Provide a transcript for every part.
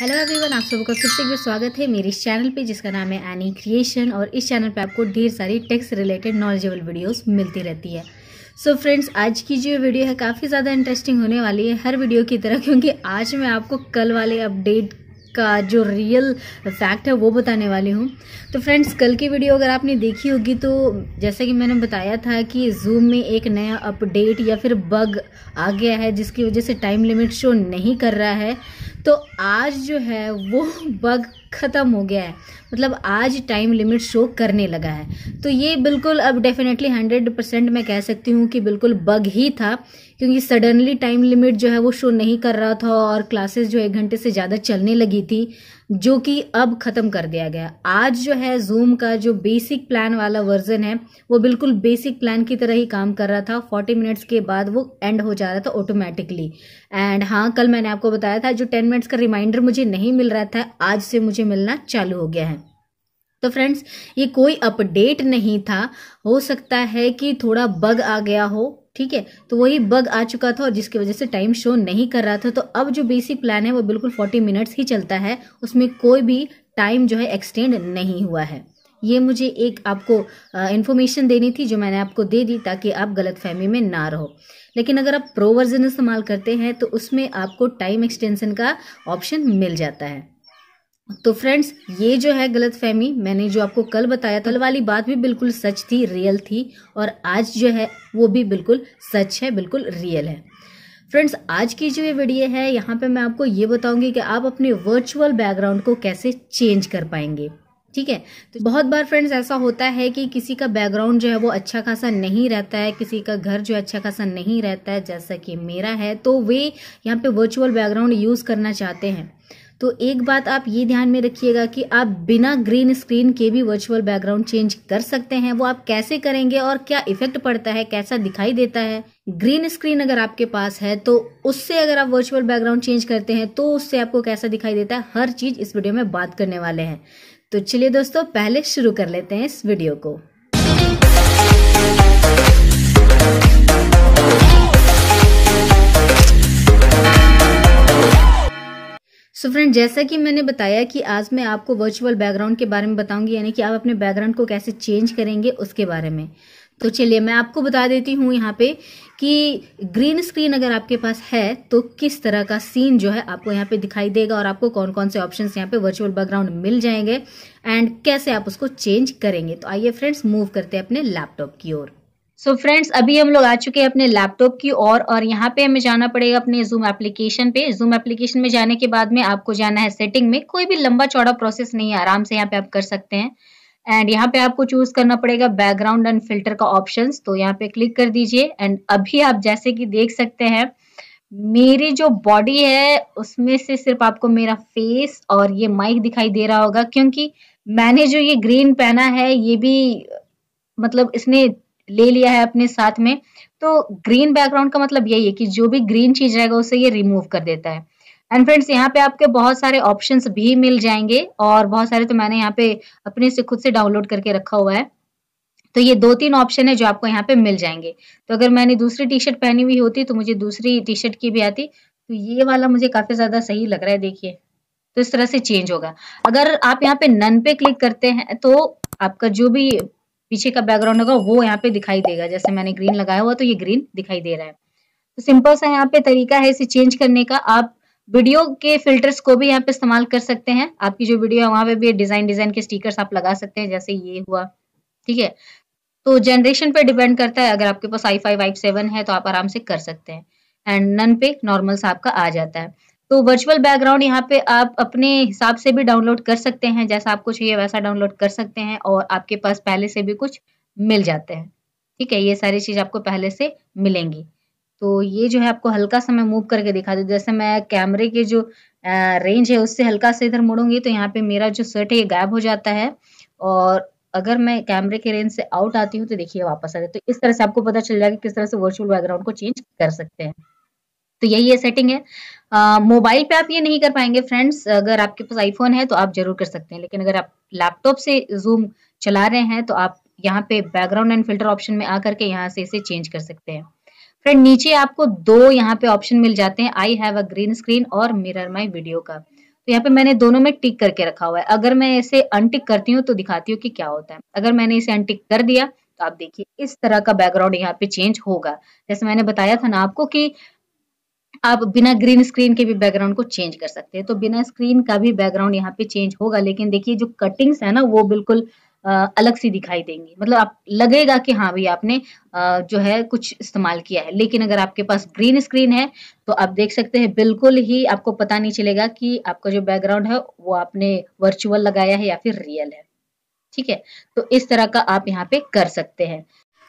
hello everyone आप सबका फिर से स्वागत है मेरे इस चैनल पे जिसका नाम है एनी क्रिएशन और इस चैनल पे आपको ढेर सारी टेक्स रिलेटेड नॉलेजेबल वीडियोस मिलती रहती है सो so फ्रेंड्स आज की जो वीडियो है काफ़ी ज़्यादा इंटरेस्टिंग होने वाली है हर वीडियो की तरह क्योंकि आज मैं आपको कल वाले अपडेट का जो रियल फैक्ट है वो बताने वाली हूँ तो फ्रेंड्स कल की वीडियो अगर आपने देखी होगी तो जैसा कि मैंने बताया था कि जूम में एक नया अपडेट या फिर बग आ गया है जिसकी वजह से टाइम लिमिट शो नहीं कर रहा है तो आज जो है वो बग ख़त्म हो गया है मतलब आज टाइम लिमिट शो करने लगा है तो ये बिल्कुल अब डेफिनेटली हंड्रेड परसेंट मैं कह सकती हूँ कि बिल्कुल बग ही था क्योंकि सडनली टाइम लिमिट जो है वो शो नहीं कर रहा था और क्लासेस जो एक घंटे से ज़्यादा चलने लगी थी जो कि अब ख़त्म कर दिया गया आज जो है जूम का जो बेसिक प्लान वाला वर्जन है वो बिल्कुल बेसिक प्लान की तरह ही काम कर रहा था 40 मिनट्स के बाद वो एंड हो जा रहा था ऑटोमेटिकली एंड हाँ कल मैंने आपको बताया था जो 10 मिनट्स का रिमाइंडर मुझे नहीं मिल रहा था आज से मुझे मिलना चालू हो गया है तो फ्रेंड्स ये कोई अपडेट नहीं था हो सकता है कि थोड़ा बग आ गया हो ठीक है तो वही बग आ चुका था और जिसकी वजह से टाइम शो नहीं कर रहा था तो अब जो बेसिक प्लान है वो बिल्कुल फोर्टी मिनट्स ही चलता है उसमें कोई भी टाइम जो है एक्सटेंड नहीं हुआ है ये मुझे एक आपको इन्फॉर्मेशन देनी थी जो मैंने आपको दे दी ताकि आप गलत फहमी में ना रहो लेकिन अगर आप प्रो वर्जन इस्तेमाल करते हैं तो उसमें आपको टाइम एक्सटेंशन का ऑप्शन मिल जाता है तो फ्रेंड्स ये जो है गलत फहमी मैंने जो आपको कल बताया कल वाली बात भी बिल्कुल सच थी रियल थी और आज जो है वो भी बिल्कुल सच है बिल्कुल रियल है फ्रेंड्स आज की जो ये वीडियो है यहाँ पे मैं आपको ये बताऊंगी कि आप अपने वर्चुअल बैकग्राउंड को कैसे चेंज कर पाएंगे ठीक है तो बहुत बार फ्रेंड्स ऐसा होता है कि किसी का बैकग्राउंड जो है वो अच्छा खासा नहीं रहता है किसी का घर जो अच्छा खासा नहीं रहता है जैसा कि मेरा है तो वे यहाँ पे वर्चुअल बैकग्राउंड यूज़ करना चाहते हैं तो एक बात आप ये ध्यान में रखिएगा कि आप बिना ग्रीन स्क्रीन के भी वर्चुअल बैकग्राउंड चेंज कर सकते हैं वो आप कैसे करेंगे और क्या इफेक्ट पड़ता है कैसा दिखाई देता है ग्रीन स्क्रीन अगर आपके पास है तो उससे अगर आप वर्चुअल बैकग्राउंड चेंज करते हैं तो उससे आपको कैसा दिखाई देता है हर चीज इस वीडियो में बात करने वाले हैं तो चलिए दोस्तों पहले शुरू कर लेते हैं इस वीडियो को सो so फ्रेंड जैसा कि मैंने बताया कि आज मैं आपको वर्चुअल बैकग्राउंड के बारे में बताऊंगी यानी कि आप अपने बैकग्राउंड को कैसे चेंज करेंगे उसके बारे में तो चलिए मैं आपको बता देती हूँ यहाँ पे कि ग्रीन स्क्रीन अगर आपके पास है तो किस तरह का सीन जो है आपको यहाँ पे दिखाई देगा और आपको कौन कौन से ऑप्शन यहाँ पे वर्चुअल बैकग्राउंड मिल जाएंगे एंड कैसे आप उसको चेंज करेंगे तो आइए फ्रेंड्स मूव करते हैं अपने लैपटॉप की ओर सो so फ्रेंड्स अभी हम लोग आ चुके हैं अपने लैपटॉप की ओर और यहाँ पे हमें जाना पड़ेगा अपने जूम एप्लीकेशन पे जूम एप्लीकेशन में जाने के बाद में आपको जाना है सेटिंग में कोई भी लंबा चौड़ा प्रोसेस नहीं है आराम से यहाँ पे आप कर सकते हैं एंड यहाँ पे आपको चूज करना पड़ेगा बैकग्राउंड एंड फिल्टर का ऑप्शन तो यहाँ पे क्लिक कर दीजिए एंड अभी आप जैसे कि देख सकते हैं मेरी जो बॉडी है उसमें से सिर्फ आपको मेरा फेस और ये माइक दिखाई दे रहा होगा क्योंकि मैंने जो ये ग्रीन पहना है ये भी मतलब इसने ले लिया है अपने साथ में तो ग्रीन बैकग्राउंड का मतलब यही है कि जो भी ग्रीन चीज रहेगा उसे ये रिमूव कर देता है एंड फ्रेंड्स यहाँ पे आपके बहुत सारे ऑप्शंस भी मिल जाएंगे और बहुत सारे तो मैंने यहाँ पे अपने से खुद से डाउनलोड करके रखा हुआ है तो ये दो तीन ऑप्शन है जो आपको यहाँ पे मिल जाएंगे तो अगर मैंने दूसरी टी शर्ट पहनी हुई होती तो मुझे दूसरी टी शर्ट की भी आती तो ये वाला मुझे काफी ज्यादा सही लग रहा है देखिए तो इस तरह से चेंज होगा अगर आप यहाँ पे नन पे क्लिक करते हैं तो आपका जो भी पीछे का बैकग्राउंड होगा वो यहाँ पे दिखाई देगा जैसे मैंने ग्रीन लगाया हुआ तो ये ग्रीन दिखाई दे रहा है तो सिंपल सा यहाँ पे तरीका है इसे चेंज करने का आप वीडियो के फिल्टर्स को भी यहाँ पे इस्तेमाल कर सकते हैं आपकी जो वीडियो है वहां पे भी डिजाइन डिजाइन के स्टिकर्स आप लगा सकते हैं जैसे ये हुआ ठीक है तो जनरेशन पे डिपेंड करता है अगर आपके पास आई फाइव सेवन है तो आप आराम से कर सकते हैं एंड नन पे नॉर्मल आपका आ जाता है तो वर्चुअल बैकग्राउंड यहाँ पे आप अपने हिसाब से भी डाउनलोड कर सकते हैं जैसा आपको चाहिए वैसा डाउनलोड कर सकते हैं और आपके पास पहले से भी कुछ मिल जाते हैं ठीक है ये सारी चीज़ आपको पहले से मिलेंगी तो ये जो है आपको हल्का सा मैं मूव करके दिखा दू जैसे मैं कैमरे के जो रेंज है उससे हल्का से इधर मुड़ूंगी तो यहाँ पे मेरा जो सेट है ये गायब हो जाता है और अगर मैं कैमरे के रेंज से आउट आती हूँ तो देखिए वापस आ जाए तो इस तरह से आपको पता चल जाएगा किस तरह से वर्चुअल बैकग्राउंड को चेंज कर सकते हैं तो यही ये सेटिंग है मोबाइल पे आप ये नहीं कर पाएंगे फ्रेंड्स अगर आपके पास आईफोन है तो आप जरूर कर सकते हैं लेकिन अगर आप लैपटॉप से जूम चला रहे हैं तो आप यहाँ पे बैकग्राउंड एंड फिल्टर ऑप्शन में आकर के यहाँ से इसे चेंज कर सकते हैं फ्रेंड नीचे आपको दो यहाँ पे ऑप्शन मिल जाते हैं I have a green screen और मिरर माई वीडियो का तो यहाँ पे मैंने दोनों में टिक करके रखा हुआ है अगर मैं इसे अनटिक करती हूँ तो दिखाती हूँ कि क्या होता है अगर मैंने इसे अनटिक कर दिया तो आप देखिए इस तरह का बैकग्राउंड यहाँ पे चेंज होगा जैसे मैंने बताया था ना आपको कि आप बिना ग्रीन स्क्रीन के भी बैकग्राउंड को चेंज कर सकते हैं तो बिना स्क्रीन का भी बैकग्राउंड यहाँ पे चेंज होगा लेकिन देखिए जो कटिंग्स है ना वो बिल्कुल अलग सी दिखाई देंगी मतलब आप लगेगा कि हाँ भाई आपने जो है कुछ इस्तेमाल किया है लेकिन अगर आपके पास ग्रीन स्क्रीन है तो आप देख सकते हैं बिल्कुल ही आपको पता नहीं चलेगा कि आपका जो बैकग्राउंड है वो आपने वर्चुअल लगाया है या फिर रियल है ठीक है तो इस तरह का आप यहाँ पे कर सकते हैं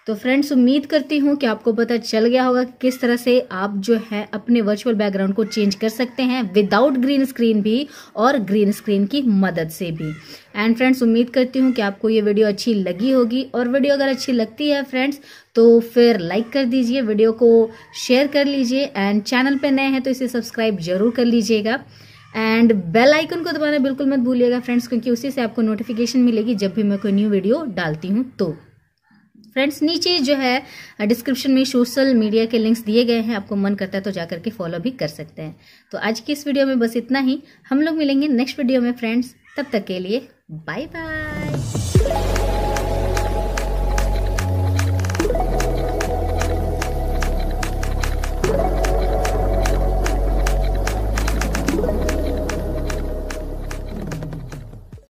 तो फ्रेंड्स उम्मीद करती हूँ कि आपको पता चल गया होगा कि किस तरह से आप जो है अपने वर्चुअल बैकग्राउंड को चेंज कर सकते हैं विदाउट ग्रीन स्क्रीन भी और ग्रीन स्क्रीन की मदद से भी एंड फ्रेंड्स उम्मीद करती हूँ कि आपको ये वीडियो अच्छी लगी होगी और वीडियो अगर अच्छी लगती है फ्रेंड्स तो फिर लाइक कर दीजिए वीडियो को शेयर कर लीजिए एंड चैनल पर नए हैं तो इसे सब्सक्राइब जरूर कर लीजिएगा एंड बेल आइकन को दबाना बिल्कुल मत भूलिएगा फ्रेंड्स क्योंकि उसी से आपको नोटिफिकेशन मिलेगी जब भी मैं कोई न्यू वीडियो डालती हूँ तो फ्रेंड्स नीचे जो है डिस्क्रिप्शन में सोशल मीडिया के लिंक्स दिए गए हैं आपको मन करता है तो जा करके फॉलो भी कर सकते हैं तो आज की इस वीडियो में बस इतना ही हम लोग मिलेंगे नेक्स्ट वीडियो में फ्रेंड्स तब तक के लिए बाय बाय